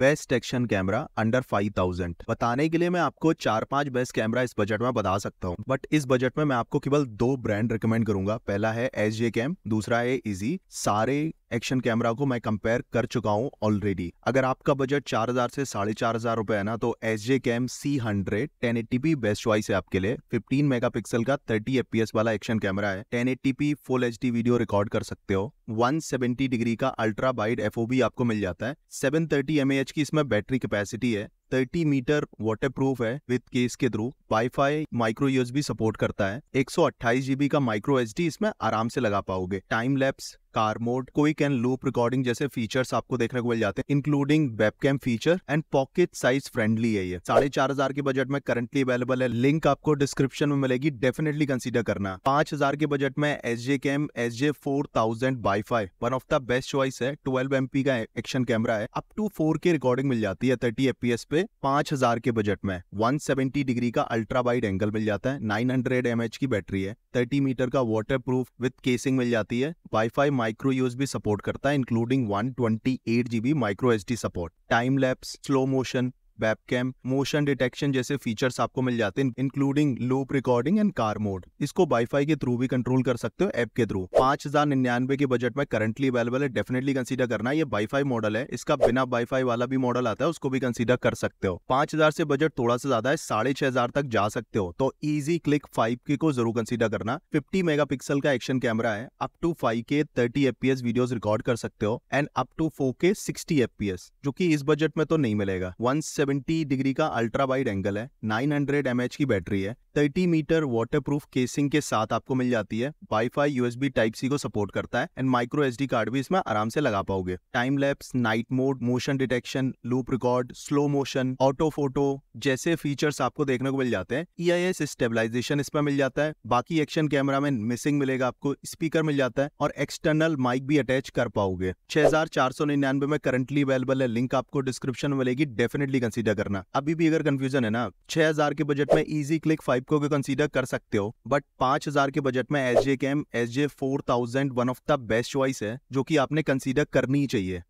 best action camera under five thousand बताने के लिए मैं आपको चार पांच बेस्ट कैमरा इस बजट में बता सकता हूँ बट इस बजट में मैं आपको केवल दो ब्रांड रिकमेंड करूंगा पहला है एस जे कैम दूसरा है इजी सारे एक्शन कैमरा को मैं कंपेयर कर चुका हूँ ऑलरेडी अगर आपका बजट चार हजार से साढ़े चार हजार रुपए है ना तो S J cam C hundred ten ATP best choice है आपके लिए फिफ्टीन मेगा पिक्सल का थर्टी एफ वाला एक्शन कैमरा है ten ATP full H D video record कर सकते हो 170 डिग्री का अल्ट्रा वाइड एफ आपको मिल जाता है 730 थर्टी की इसमें बैटरी कैपेसिटी है 30 मीटर वाटरप्रूफ है विद केस के थ्रू वाईफाई माइक्रो यूज भी सपोर्ट करता है एक जीबी का माइक्रो एच इसमें आराम से लगा पाओगे time lapse car mode quick and loop recording जैसे फीचर्स आपको देखने को मिल जाते हैं including webcam feature and pocket size friendly है ये साढ़े चार हजार के बजट में करंटली अवेलेबल है लिंक आपको डिस्क्रिप्शन में मिलेगी डेफिनेटली कंसीडर करना पांच हजार के बजट में S J cam S J four thousand wifi one of the best choice है ट्वेल्व एमपी का एक्शन कैमरा है up to four K recording मिल जाती है थर्टी एफ पे पांच हजार के बजट में 170 डिग्री का अल्ट्रा वाइड एंगल मिल जाता है 900 हंड्रेड की बैटरी है 30 मीटर का वाटर प्रूफ विथ केसिंग मिल जाती है वाईफाई माइक्रो यूज भी सपोर्ट करता है including one twenty micro H support time lapse slow motion webcam motion detection जैसे फीचर्स आपको मिल जाते हैं including loop recording and car mode इसको वाईफाई के थ्रू भी कंट्रोल कर सकते हो ऐप के थ्रू पांच हजार निन्यानवे के बजट में करंटली अवेलेबल है डेफिनेटली कंसीडर करना ये वाईफाई मॉडल है इसका बिना वाईफाई वाला भी मॉडल आता है उसको भी कंसिडर कर सकते हो पांच हजार से बजट थोड़ा सा ज्यादा है साढ़े छह हजार तक जा सकते हो तो इजी क्लिक फाइव के को जरूर कंसिडर करना फिफ्टी मेगा का एक्शन कैमरा है up to five K thirty APS video record कर सकते हो and up to four K sixty APS जो की इस बजट में तो नहीं मिलेगा वन 370 डिग्री का अल्ट्रा वाइड एंगल है 900 एमएच की बैटरी है 30 मीटर वाटरप्रूफ केसिंग के साथ आपको मिल जाती है वाईफाई यूएसबी टाइप सी को सपोर्ट करता है एंड माइक्रो एसडी कार्ड भी इसमें आराम से लगा पाओगे time lapse night mode motion detection loop record slow motion auto photo जैसे फीचर्स आपको देखने को मिल जाते हैं ई आई एस स्टेबलाइजेशन इसमें मिल जाता है बाकी एक्शन कैमरा में मिसिंग मिलेगा आपको स्पीकर मिल जाता है और एक्सटर्नल माइक भी अटैच कर पाओगे छह में करंटली अवेलेबल है लिंक आपको डिस्क्रिप्शन मिलेगी डेफिनेटली कंसीडर करना अभी भी अगर कंफ्यूजन है ना छह हजार के बजट में इजी क्लिक फाइव को कंसीडर कर सकते हो बट पांच हजार के बजट में S J cam S J four thousand one of the best choice है जो की आपने कंसीडर करनी ही चाहिए